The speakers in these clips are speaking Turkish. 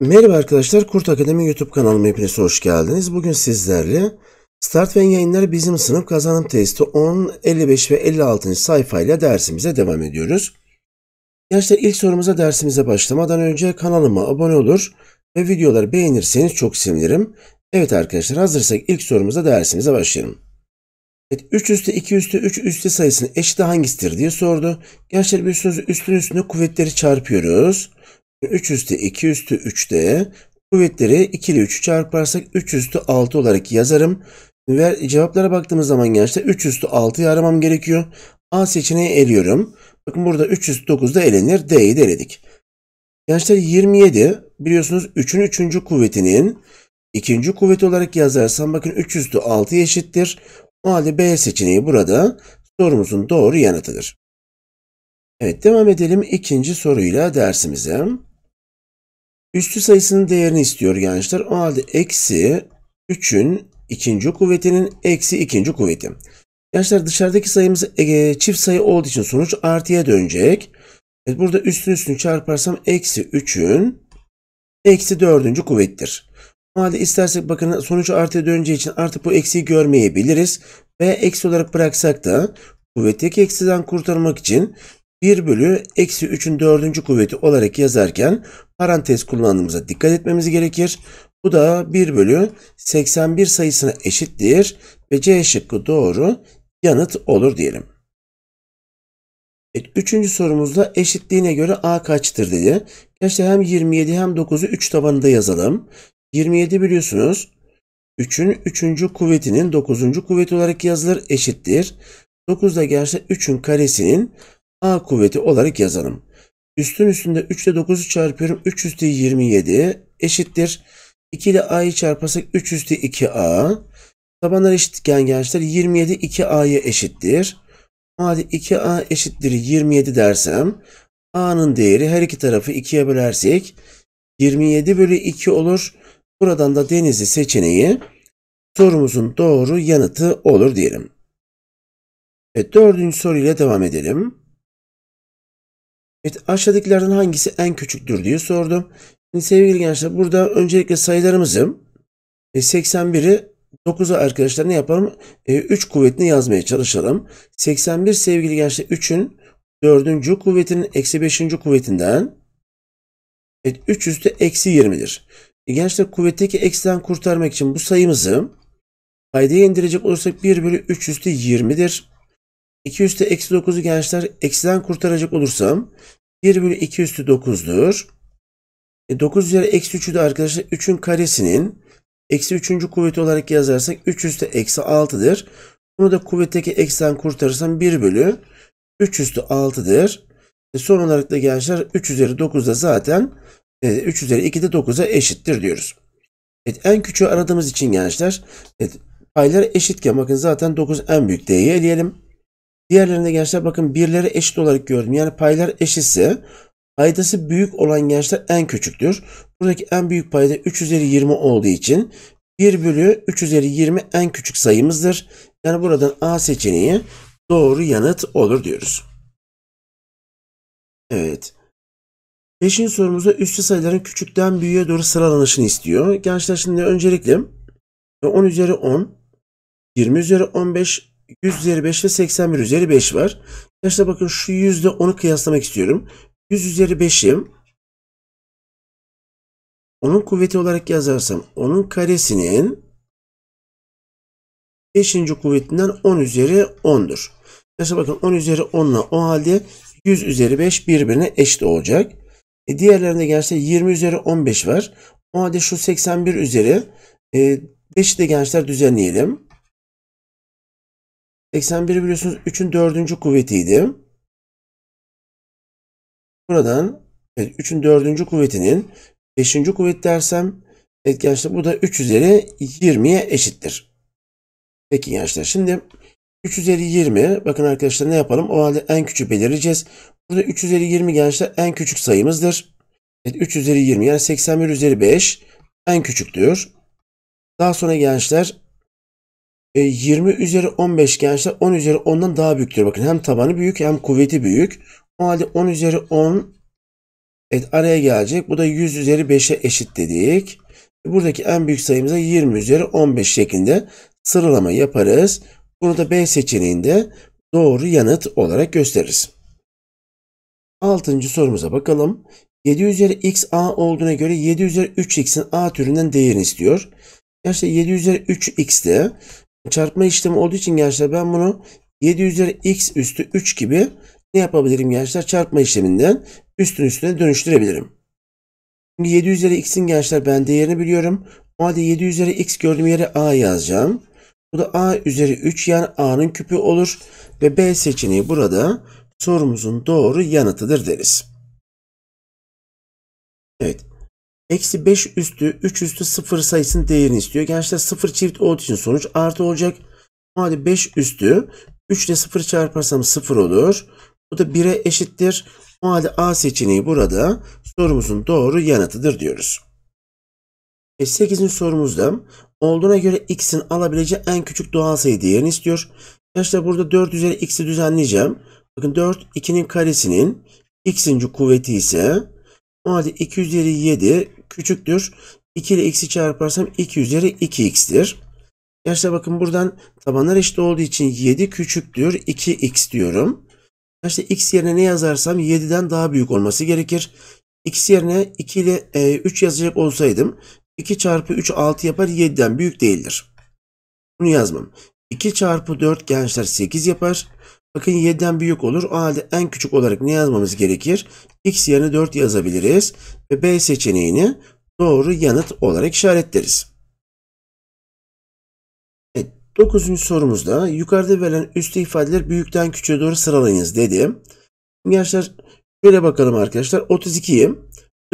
Merhaba arkadaşlar, Kurt Akademi YouTube kanalıma hepiniz hoş geldiniz. Bugün sizlerle Start ve Yayınlar Bizim Sınıf Kazanım Testi 10, 55 ve 56. sayfayla dersimize devam ediyoruz. Gençler ilk sorumuza dersimize başlamadan önce kanalıma abone olur ve videoları beğenirseniz çok sevinirim. Evet arkadaşlar hazırsak ilk sorumuza dersimize başlayalım. Evet, 3 üstü 2 üstü 3 üstü sayısının eşit hangisidir diye sordu. Gençler biliyorsunuz üstün üstüne kuvvetleri çarpıyoruz. 3 üstü 2 üstü de kuvvetleri 2 ile 3'ü çarparsak 3 üstü 6 olarak yazarım. Ve cevaplara baktığımız zaman gençler 3 üstü 6'yı aramam gerekiyor. A seçeneği eliyorum. Bakın burada 3 üstü 9 da elenir. D'yi de eledik. Gençler 27 biliyorsunuz 3'ün 3. kuvvetinin ikinci kuvveti olarak yazarsam bakın 3 üstü 6 eşittir. O halde B seçeneği burada sorumuzun doğru yanıtıdır. Evet devam edelim ikinci soruyla dersimize. Üstü sayısının değerini istiyor gençler. O halde eksi 3'ün ikinci kuvvetinin eksi ikinci kuvveti. Gençler dışarıdaki sayımız e, çift sayı olduğu için sonuç artıya dönecek. Evet, burada üstün üstünü çarparsam eksi 3'ün eksi dördüncü kuvvettir. Madde istersek bakın sonuç artıya döneceği için artık bu eksiği görmeyebiliriz. Ve eksi olarak bıraksak da kuvvetteki eksiden kurtarmak için 1 bölü eksi 3'ün 4. kuvveti olarak yazarken parantez kullandığımıza dikkat etmemiz gerekir. Bu da 1 bölü 81 sayısına eşittir ve C şıkkı doğru yanıt olur diyelim. Evet, üçüncü sorumuzda eşitliğine göre A kaçtır dedi. Gerçi hem 27 hem 9'u 3 tabanında yazalım. 27 biliyorsunuz 3'ün 3. kuvvetinin 9. kuvveti olarak yazılır eşittir. 9 da gelse 3'ün karesinin a kuvveti olarak yazalım. Üstün üstünde 3 ile 9'u çarpıyorum. 3 üstü 27 eşittir. 2 ile a'yı çarparsak 3 üstü 2a. Tabanlar eşitken gençler 27 2a'ya eşittir. O 2a eşittir 27 dersem a'nın değeri her iki tarafı 2'ye bölersek 27 bölü 2 olur. Buradan da denizi seçeneği sorumuzun doğru yanıtı olur diyelim. Evet, dördüncü soruyla devam edelim. Evet, aşağıdakilerden hangisi en küçüktür diye sordum. Şimdi sevgili gençler burada öncelikle sayılarımızı 81'i e, 9'a arkadaşlar ne yapalım? 3 e, kuvvetini yazmaya çalışalım. 81 sevgili gençler 3'ün 4. kuvvetinin eksi 5. kuvvetinden evet, 3 üstü eksi 20'dir. E gençler kuvvetteki eksiden kurtarmak için bu sayımızı paydaya indirecek olursak 1 bölü 3 üstü 20'dir. 2 üstü eksi 9'u gençler eksiden kurtaracak olursam 1 bölü 2 üstü 9'dur. E 9 üzeri eksi 3'ü de arkadaşlar 3'ün karesinin eksi 3. kuvveti olarak yazarsak 3 üstü eksi 6'dır. Bunu da kuvvetteki eksen kurtarırsam 1 bölü 3 üstü 6'dır. E son olarak da gençler 3 üzeri 9 da zaten e, ee, 3 üzeri 2 de 9'a eşittir diyoruz. Evet, en küçüğü aradığımız için gençler evet, paylar eşitken bakın zaten 9 en büyük değeyi eleyelim. Diğerlerinde gençler bakın birleri eşit olarak gördüm. Yani paylar eşitse paydası büyük olan gençler en küçüktür. Buradaki en büyük payda 3 üzeri 20 olduğu için 1 bölü 3 üzeri 20 en küçük sayımızdır. Yani buradan A seçeneği doğru yanıt olur diyoruz. Evet. Beşinci sorumuzda üstlü sayıların küçükten büyüğe doğru sıralanışını istiyor. Gençler şimdi öncelikle 10 üzeri 10, 20 üzeri 15, 100 üzeri 5 ve 81 üzeri 5 var. Gençler bakın şu yüzde 10'u kıyaslamak istiyorum. 100 üzeri 5'i onun kuvveti olarak yazarsam onun karesinin 5. kuvvetinden 10 üzeri 10'dur. Gençler bakın 10 üzeri 10 ile o halde 100 üzeri 5 birbirine eşit olacak. E diğerlerinde gençler 20 üzeri 15 var. O halde şu 81 üzeri e, 5'i de gençler düzenleyelim. 81 biliyorsunuz 3'ün 4. kuvvetiydi. Buradan evet, 3'ün 4. kuvvetinin 5. kuvvet dersem evet gençler bu da 3 üzeri 20'ye eşittir. Peki gençler şimdi 3 üzeri 20 bakın arkadaşlar ne yapalım o halde en küçük belirleyeceğiz. Burada 3 üzeri 20 gençler en küçük sayımızdır. Evet 3 üzeri 20 yani 81 üzeri 5 en küçük diyor. Daha sonra gençler 20 e, üzeri 15 gençler 10 üzeri 10'dan daha büyüktür. Bakın hem tabanı büyük hem kuvveti büyük. O halde 10 üzeri 10 evet araya gelecek. Bu da 100 üzeri 5'e eşit dedik. Buradaki en büyük sayımıza 20 üzeri 15 şeklinde sıralama yaparız. Bunu da B seçeneğinde doğru yanıt olarak gösteririz. Altıncı sorumuza bakalım. 7 üzeri x a olduğuna göre 7 üzeri 3x'in a türünden değerini istiyor. Gerçi 7 üzeri 3x'te çarpma işlemi olduğu için gençler ben bunu 7 üzeri x üstü 3 gibi ne yapabilirim gençler? Çarpma işleminden üstün üstüne dönüştürebilirim. Şimdi 7 üzeri x'in gençler ben değerini biliyorum. O halde 7 üzeri x gördüğüm yere a yazacağım. Bu da a üzeri 3 yani a'nın küpü olur ve b seçeneği burada sorumuzun doğru yanıtıdır deriz. Evet. Eksi 5 üstü 3 üstü 0 sayısının değerini istiyor. Gençler 0 çift olduğu için sonuç artı olacak. Hadi 5 üstü 3 ile 0 çarparsam 0 olur. Bu da 1'e eşittir. O halde A seçeneği burada sorumuzun doğru yanıtıdır diyoruz. 8'in e, sorumuzda olduğuna göre x'in alabileceği en küçük doğal sayı değerini istiyor. Arkadaşlar burada 4 üzeri x'i düzenleyeceğim. Bakın 4 2'nin karesinin x'inci kuvveti ise o halde 2 üzeri 7 küçüktür. 2 ile x'i çarparsam 2 üzeri 2x'tir. Arkadaşlar bakın buradan tabanlar eşit olduğu için 7 küçüktür 2x diyorum. Arkadaşlar x yerine ne yazarsam 7'den daha büyük olması gerekir. x yerine 2 ile e, 3 yazacak olsaydım 2 çarpı 3 6 yapar 7'den büyük değildir. Bunu yazmam. 2 çarpı 4 gençler 8 yapar. Bakın 7'den büyük olur. O halde en küçük olarak ne yazmamız gerekir? X yerine 4 yazabiliriz. Ve B seçeneğini doğru yanıt olarak işaretleriz. Evet, 9. sorumuzda yukarıda verilen üstü ifadeler büyükten küçüğe doğru sıralayınız dedi. Gençler şöyle bakalım arkadaşlar. 32'yi,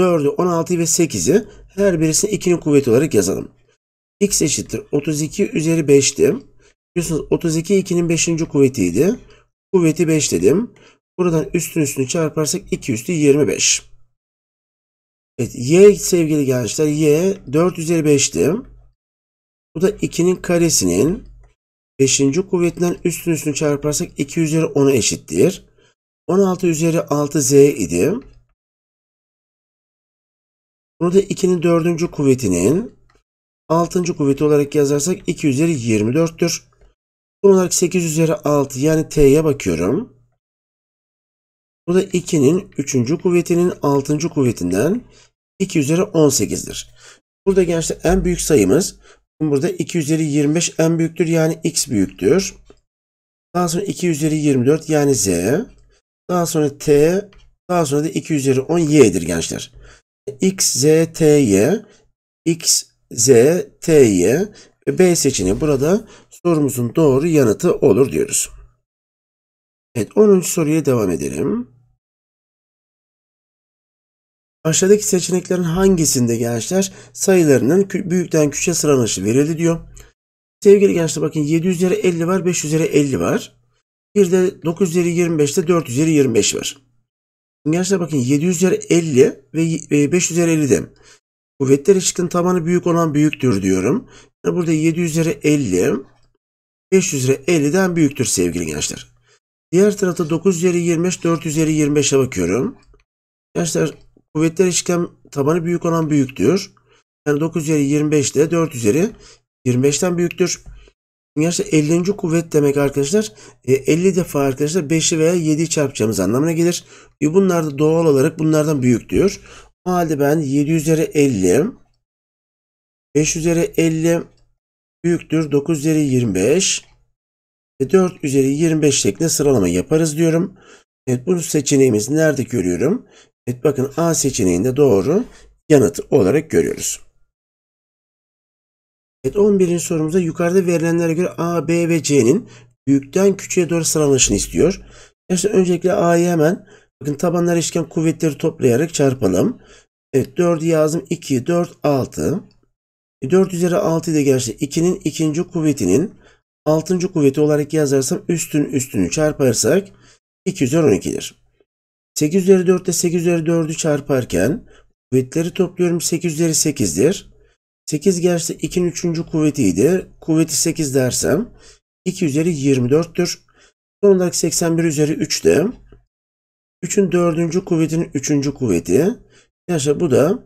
4'ü, 16'yı ve 8'i her birisini 2'nin kuvveti olarak yazalım. x eşittir 32 üzeri 5'ti. Biliyorsunuz 32 2'nin 5. kuvvetiydi. Kuvveti 5 dedim. Buradan üstün üstünü çarparsak 2 üstü 25. Evet y sevgili gençler y 4 üzeri 5'ti. Bu da 2'nin karesinin 5. kuvvetinden üstün üstünü çarparsak 2 üzeri 10'a eşittir. 16 üzeri 6z idi. Bunu da 2'nin 4. kuvvetinin 6. kuvveti olarak yazarsak 2 üzeri 24'tür. Son olarak 8 üzeri 6 yani T'ye bakıyorum. Bu da 2'nin 3. kuvvetinin 6. kuvvetinden 2 üzeri 18'dir. Burada gençler en büyük sayımız burada 2 üzeri 25 en büyüktür yani x büyüktür. Daha sonra 2 üzeri 24 yani z. Daha sonra t. Daha sonra da 2 üzeri 10 y'dir gençler. XZTY, XZT'ye B seçeneği burada sorumuzun doğru yanıtı olur diyoruz. Evet 10. soruya devam edelim. Aşağıdaki seçeneklerin hangisinde gençler sayılarının büyükten küçüğe sıralanışı verildi diyor. Sevgili gençler bakın 7 üzeri 50 var, 5 üzeri 50 var. Bir de 9 üzeri 25'te 4 üzeri 25 var. Gençler bakın 7 üzeri 50 ve 5 e, üzeri 50'de kuvvetler eşitliğinin tabanı büyük olan büyüktür diyorum. Yani burada 7 üzeri 50 5 üzeri 50'den büyüktür sevgili gençler. Diğer tarafta 9 üzeri 25 4 üzeri 25'e bakıyorum. Gençler kuvvetler eşitliğinin tabanı büyük olan büyüktür. Yani 9 üzeri 25 de 4 üzeri 25'ten büyüktür. Gerçekten 50. kuvvet demek arkadaşlar 50 e, defa arkadaşlar 5'i veya 7'yi çarpacağımız anlamına gelir. E bunlar da doğal olarak bunlardan büyük diyor. O halde ben 7 üzeri 50 5 üzeri 50 büyüktür 9 üzeri 25 ve 4 üzeri 25 şeklinde sıralama yaparız diyorum. Evet bu seçeneğimiz nerede görüyorum? Evet bakın A seçeneğinde doğru yanıtı olarak görüyoruz. Evet 11. sorumuzda yukarıda verilenlere göre A, B ve C'nin büyükten küçüğe doğru sıralanışını istiyor. Gerçekten öncelikle A'yı hemen bakın tabanlar eşitken kuvvetleri toplayarak çarpalım. Evet 4'ü yazdım 2, 4, 6. 4 üzeri 6'yı da gerçekten 2'nin ikinci kuvvetinin 6. kuvveti olarak yazarsam üstün üstünü çarparsak 2 üzeri 12'dir. 8 üzeri 4 ile 8 üzeri 4'ü çarparken kuvvetleri topluyorum 8 üzeri 8'dir. 8 gerse 2'nin 3. kuvvetiydi. Kuvveti 8 dersem 2 üzeri 24'tür. Son 81 üzeri 3 de 3'ün 4. kuvvetinin 3. kuvveti. Gençler bu da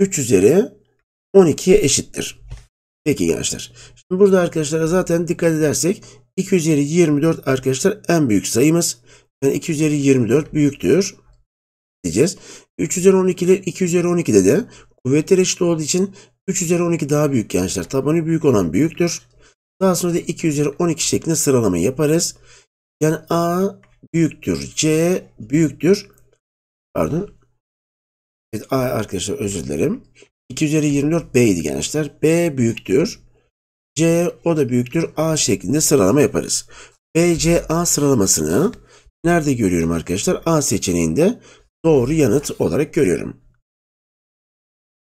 3 üzeri 12'ye eşittir. Peki gençler. Şimdi burada arkadaşlar zaten dikkat edersek 2 üzeri 24 arkadaşlar en büyük sayımız. Yani 2 üzeri 24 büyüktür. Diyeceğiz. 3 üzeri 12 ile 2 üzeri 12'de de kuvvetler eşit olduğu için 3 üzeri 12 daha büyük gençler. Tabanı büyük olan büyüktür. Daha sonra da 2 üzeri 12 şeklinde sıralama yaparız. Yani A büyüktür. C büyüktür. Pardon. Evet A arkadaşlar özür dilerim. 2 üzeri 24 B idi gençler. B büyüktür. C o da büyüktür. A şeklinde sıralama yaparız. B, A sıralamasını nerede görüyorum arkadaşlar? A seçeneğinde doğru yanıt olarak görüyorum.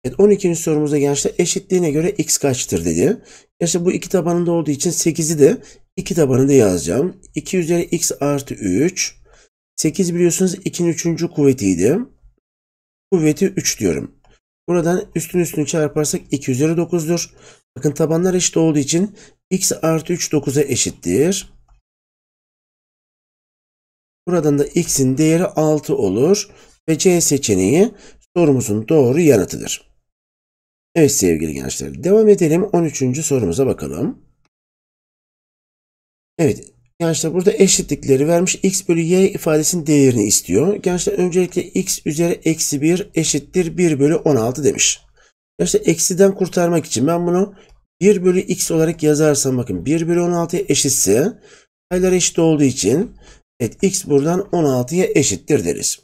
Evet 12. sorumuzda gençler eşitliğine göre x kaçtır dedi. İşte bu iki tabanında olduğu için 8'i de iki tabanında yazacağım. 2 üzeri x artı 3. 8 biliyorsunuz 2'nin 3. kuvvetiydi. Kuvveti 3 diyorum. Buradan üstün üstünü çarparsak 2 üzeri 9'dur. Bakın tabanlar eşit olduğu için x artı 3 9'a eşittir. Buradan da x'in değeri 6 olur ve C seçeneği sorumuzun doğru yanıtıdır. Evet sevgili gençler devam edelim 13. sorumuza bakalım. Evet gençler burada eşitlikleri vermiş x bölü y ifadesinin değerini istiyor. Gençler öncelikle x üzeri eksi 1 eşittir 1 bölü 16 demiş. Gençler eksiden kurtarmak için ben bunu 1 bölü x olarak yazarsam bakın 1 bölü 16'ya eşitse sayılar eşit olduğu için evet x buradan 16'ya eşittir deriz.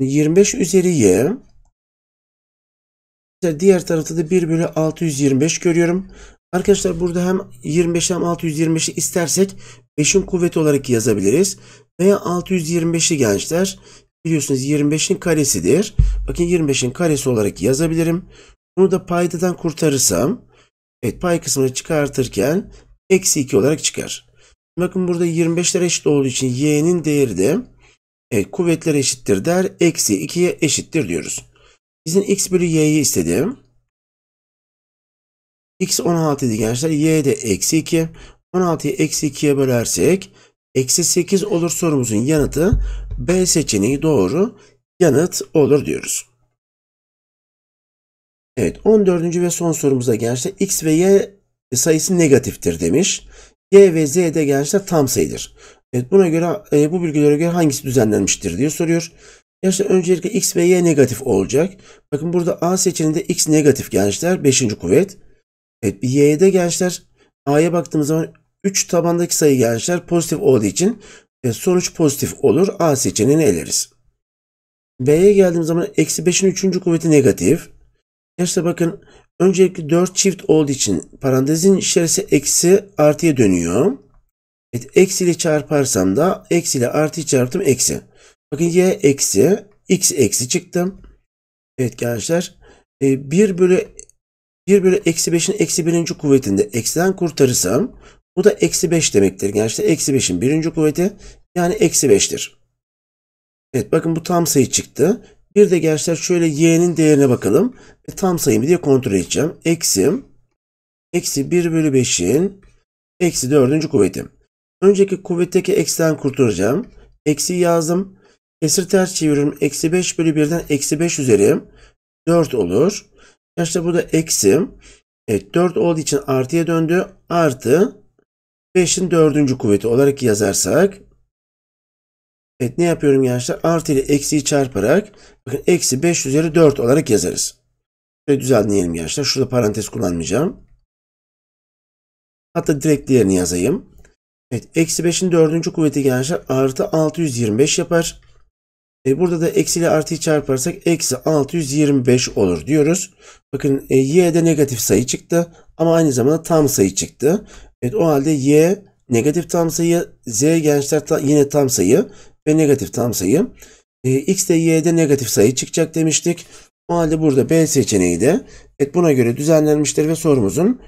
25 üzeri y diğer tarafta da 1 bölü 625 görüyorum. Arkadaşlar burada hem 25 hem 625'i istersek 5'in kuvveti olarak yazabiliriz. Veya 625'i gençler biliyorsunuz 25'in karesidir. Bakın 25'in karesi olarak yazabilirim. Bunu da paydadan kurtarırsam evet pay kısmını çıkartırken eksi 2 olarak çıkar. Bakın burada 25'ler eşit olduğu için y'nin değeri de evet, kuvvetler eşittir der. Eksi 2'ye eşittir diyoruz. Bizden x bölü y'yi istedim. x 16 idi gençler. y de eksi 2. 16'yı eksi 2'ye bölersek eksi 8 olur sorumuzun yanıtı B seçeneği doğru yanıt olur diyoruz. Evet 14. ve son sorumuza gençler x ve y sayısı negatiftir demiş. Y ve Z de gençler tam sayıdır. Evet buna göre e, bu bilgilere göre hangisi düzenlenmiştir diye soruyor. Gençler öncelikle X ve Y negatif olacak. Bakın burada A seçeneğinde X negatif gençler. Beşinci kuvvet. Evet bir Y'de gençler. A'ya baktığımız zaman 3 tabandaki sayı gençler pozitif olduğu için e, sonuç pozitif olur. A seçeneğini eleriz. B'ye geldiğimiz zaman eksi 5'in 3. kuvveti negatif. Gençler bakın öncelikle 4 çift olduğu için parantezin içerisi eksi artıya dönüyor. Evet, eksi ile çarparsam da eksi ile artıyı çarptım eksi. Bakın y eksi x eksi çıktım. Evet gençler. 1 e, bölü 1 bölü eksi 5'in eksi birinci kuvvetinde eksiden kurtarırsam bu da eksi 5 demektir gençler. Eksi 5'in birinci kuvveti yani eksi 5'tir. Evet bakın bu tam sayı çıktı. Bir de gençler şöyle y'nin değerine bakalım. Ve tam sayımı diye kontrol edeceğim. Eksi eksi 1 bölü 5'in eksi 4. kuvveti. Önceki kuvvetteki eksiden kurtaracağım. Eksi yazdım. Kesir ters çeviriyorum. Eksi 5 bölü 1'den eksi 5 üzeri 4 olur. Arkadaşlar bu da eksi. Evet 4 olduğu için artıya döndü. Artı 5'in dördüncü kuvveti olarak yazarsak. Evet ne yapıyorum gençler? Artı ile eksiyi çarparak bakın eksi 5 üzeri 4 olarak yazarız. Şöyle düzenleyelim gençler. Şurada parantez kullanmayacağım. Hatta direkt diğerini yazayım. Evet eksi 5'in dördüncü kuvveti gençler artı 625 yapar. E, burada da eksi ile artıyı çarparsak eksi 625 olur diyoruz. Bakın e, y'de negatif sayı çıktı ama aynı zamanda tam sayı çıktı. Evet o halde y negatif tam sayı, z gençler ta, yine tam sayı ve negatif tam sayı. E, x de y'de negatif sayı çıkacak demiştik. O halde burada B seçeneği de evet, buna göre düzenlenmiştir ve sorumuzun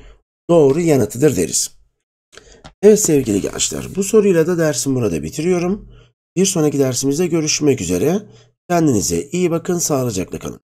doğru yanıtıdır deriz. Evet sevgili gençler bu soruyla da dersim burada bitiriyorum. Bir sonraki dersimizde görüşmek üzere. Kendinize iyi bakın, sağlıcakla kalın.